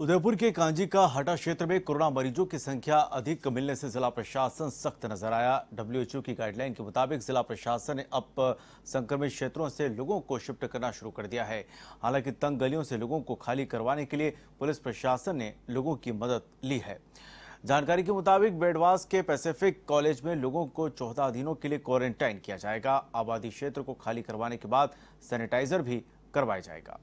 उदयपुर के कांजी का हटा क्षेत्र में कोरोना मरीजों की संख्या अधिक मिलने से जिला प्रशासन सख्त नजर आया डब्ल्यूएचओ की गाइडलाइन के मुताबिक जिला प्रशासन ने अब संक्रमित क्षेत्रों से लोगों को शिफ्ट करना शुरू कर दिया है हालांकि तंग गलियों से लोगों को खाली करवाने के लिए पुलिस प्रशासन ने लोगों की मदद ली है जानकारी के मुताबिक बेडवास के पैसिफिक कॉलेज में लोगों को चौदह दिनों के लिए क्वारंटाइन किया जाएगा आबादी क्षेत्र को खाली करवाने के बाद सैनिटाइजर भी करवाया जाएगा